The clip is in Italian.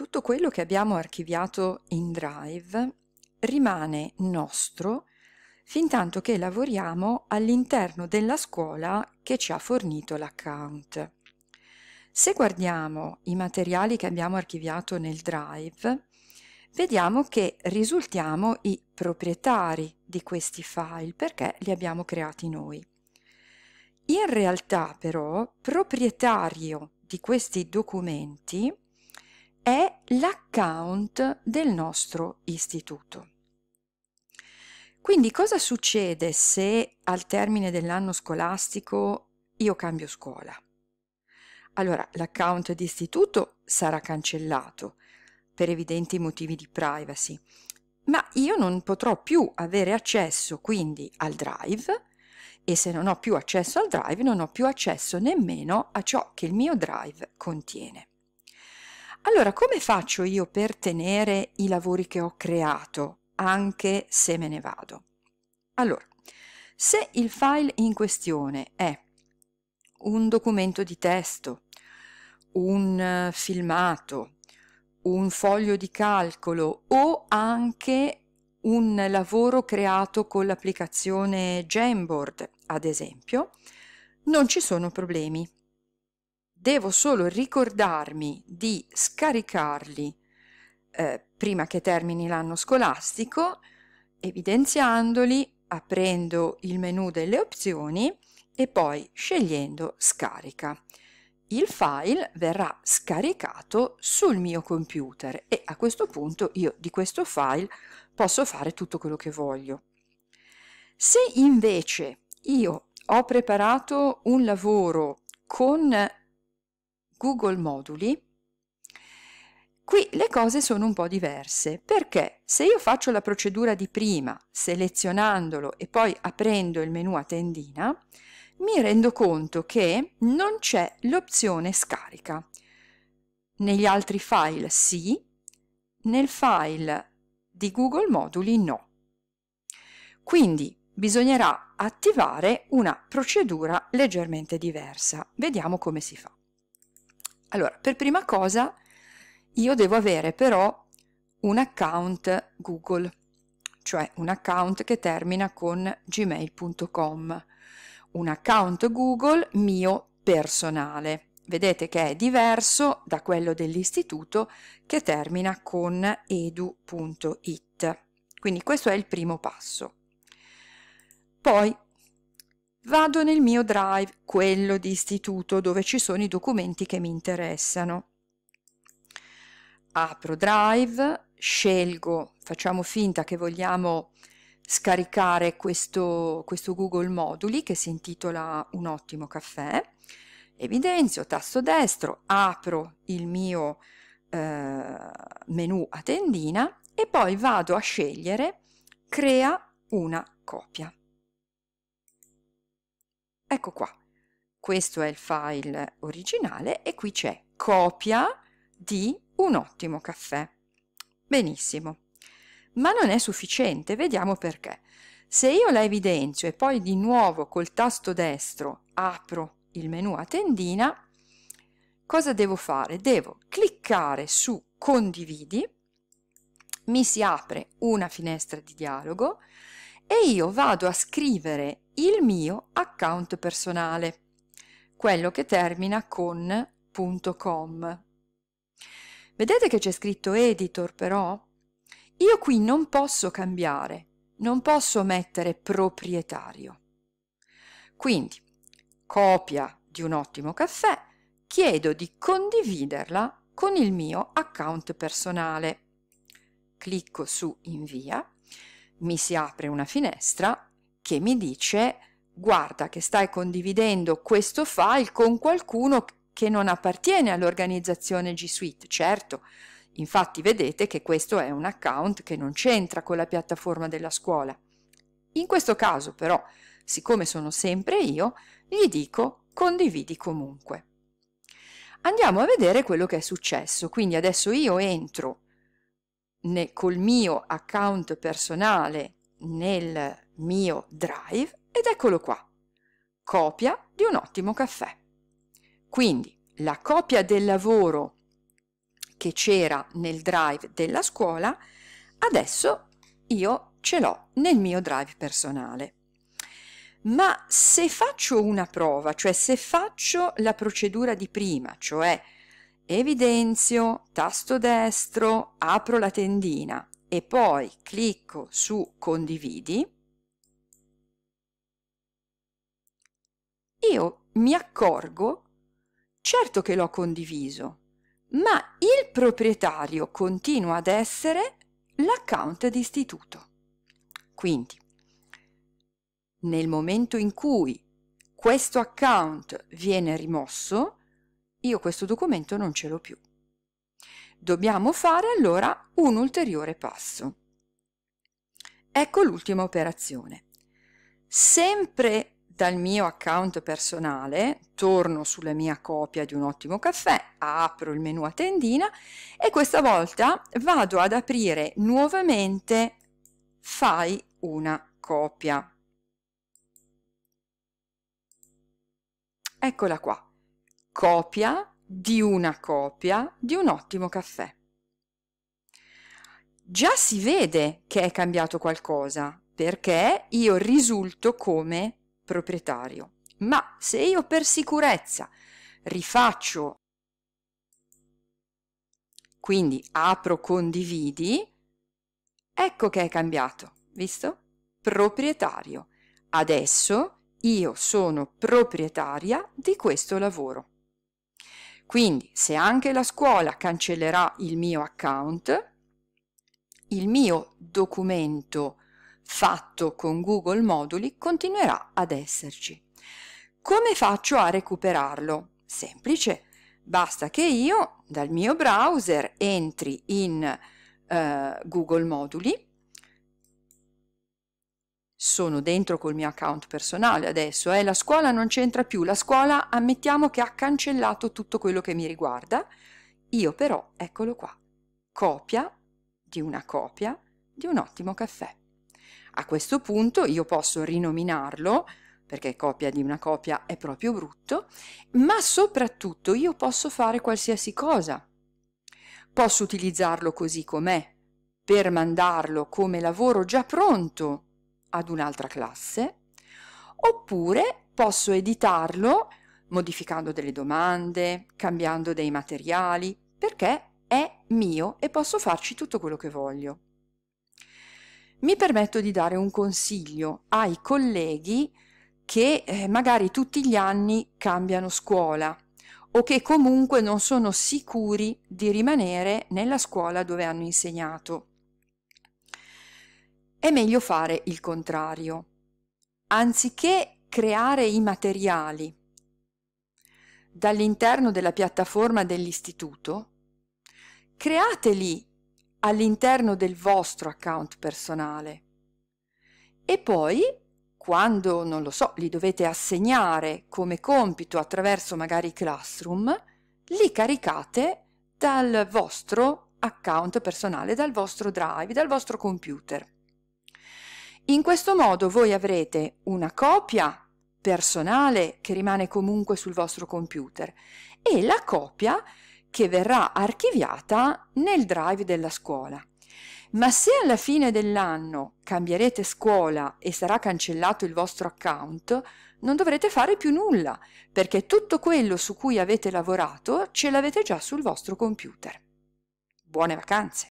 tutto quello che abbiamo archiviato in Drive rimane nostro fin tanto che lavoriamo all'interno della scuola che ci ha fornito l'account. Se guardiamo i materiali che abbiamo archiviato nel Drive, vediamo che risultiamo i proprietari di questi file perché li abbiamo creati noi. In realtà però proprietario di questi documenti è l'account del nostro istituto. Quindi cosa succede se al termine dell'anno scolastico io cambio scuola? Allora, l'account di istituto sarà cancellato per evidenti motivi di privacy, ma io non potrò più avere accesso quindi al drive e se non ho più accesso al drive non ho più accesso nemmeno a ciò che il mio drive contiene. Allora, come faccio io per tenere i lavori che ho creato, anche se me ne vado? Allora, se il file in questione è un documento di testo, un eh, filmato, un foglio di calcolo o anche un lavoro creato con l'applicazione Jamboard, ad esempio, non ci sono problemi devo solo ricordarmi di scaricarli eh, prima che termini l'anno scolastico, evidenziandoli, aprendo il menu delle opzioni e poi scegliendo scarica. Il file verrà scaricato sul mio computer e a questo punto io di questo file posso fare tutto quello che voglio. Se invece io ho preparato un lavoro con Google Moduli, qui le cose sono un po' diverse, perché se io faccio la procedura di prima, selezionandolo e poi aprendo il menu a tendina, mi rendo conto che non c'è l'opzione scarica. Negli altri file sì, nel file di Google Moduli no. Quindi bisognerà attivare una procedura leggermente diversa. Vediamo come si fa. Allora, per prima cosa io devo avere però un account Google, cioè un account che termina con gmail.com, un account Google mio personale. Vedete che è diverso da quello dell'istituto che termina con edu.it. Quindi questo è il primo passo. Poi Vado nel mio drive, quello di istituto, dove ci sono i documenti che mi interessano. Apro drive, scelgo, facciamo finta che vogliamo scaricare questo, questo Google Moduli che si intitola Un ottimo caffè. Evidenzio, tasto destro, apro il mio eh, menu a tendina e poi vado a scegliere Crea una copia. Ecco qua. Questo è il file originale e qui c'è copia di un ottimo caffè. Benissimo. Ma non è sufficiente, vediamo perché. Se io la evidenzio e poi di nuovo col tasto destro apro il menu a tendina, cosa devo fare? Devo cliccare su condividi, mi si apre una finestra di dialogo e io vado a scrivere il mio account personale, quello che termina con .com. Vedete che c'è scritto editor però? Io qui non posso cambiare, non posso mettere proprietario. Quindi, copia di un ottimo caffè, chiedo di condividerla con il mio account personale. Clicco su invia, mi si apre una finestra che mi dice guarda che stai condividendo questo file con qualcuno che non appartiene all'organizzazione G Suite, certo. Infatti vedete che questo è un account che non c'entra con la piattaforma della scuola. In questo caso però, siccome sono sempre io, gli dico condividi comunque. Andiamo a vedere quello che è successo. Quindi adesso io entro nel, col mio account personale nel mio drive ed eccolo qua, copia di un ottimo caffè. Quindi la copia del lavoro che c'era nel drive della scuola, adesso io ce l'ho nel mio drive personale. Ma se faccio una prova, cioè se faccio la procedura di prima, cioè evidenzio, tasto destro, apro la tendina e poi clicco su condividi, io mi accorgo, certo che l'ho condiviso, ma il proprietario continua ad essere l'account d'istituto. Quindi, nel momento in cui questo account viene rimosso, io questo documento non ce l'ho più. Dobbiamo fare allora un ulteriore passo. Ecco l'ultima operazione. Sempre dal mio account personale, torno sulla mia copia di un ottimo caffè, apro il menu a tendina e questa volta vado ad aprire nuovamente fai una copia. Eccola qua, copia di una copia di un ottimo caffè. Già si vede che è cambiato qualcosa perché io risulto come proprietario. Ma se io per sicurezza rifaccio, quindi apro condividi, ecco che è cambiato, visto? Proprietario. Adesso io sono proprietaria di questo lavoro. Quindi se anche la scuola cancellerà il mio account, il mio documento fatto con Google Moduli continuerà ad esserci. Come faccio a recuperarlo? Semplice, basta che io dal mio browser entri in eh, Google Moduli, sono dentro col mio account personale adesso, eh, la scuola non c'entra più, la scuola ammettiamo che ha cancellato tutto quello che mi riguarda, io però, eccolo qua, copia di una copia di un ottimo caffè. A questo punto io posso rinominarlo perché copia di una copia è proprio brutto, ma soprattutto io posso fare qualsiasi cosa. Posso utilizzarlo così com'è per mandarlo come lavoro già pronto ad un'altra classe, oppure posso editarlo modificando delle domande, cambiando dei materiali, perché è mio e posso farci tutto quello che voglio mi permetto di dare un consiglio ai colleghi che eh, magari tutti gli anni cambiano scuola o che comunque non sono sicuri di rimanere nella scuola dove hanno insegnato. È meglio fare il contrario. Anziché creare i materiali dall'interno della piattaforma dell'istituto, createli all'interno del vostro account personale. E poi, quando, non lo so, li dovete assegnare come compito attraverso magari Classroom, li caricate dal vostro account personale, dal vostro drive, dal vostro computer. In questo modo voi avrete una copia personale che rimane comunque sul vostro computer e la copia che verrà archiviata nel drive della scuola. Ma se alla fine dell'anno cambierete scuola e sarà cancellato il vostro account, non dovrete fare più nulla, perché tutto quello su cui avete lavorato ce l'avete già sul vostro computer. Buone vacanze!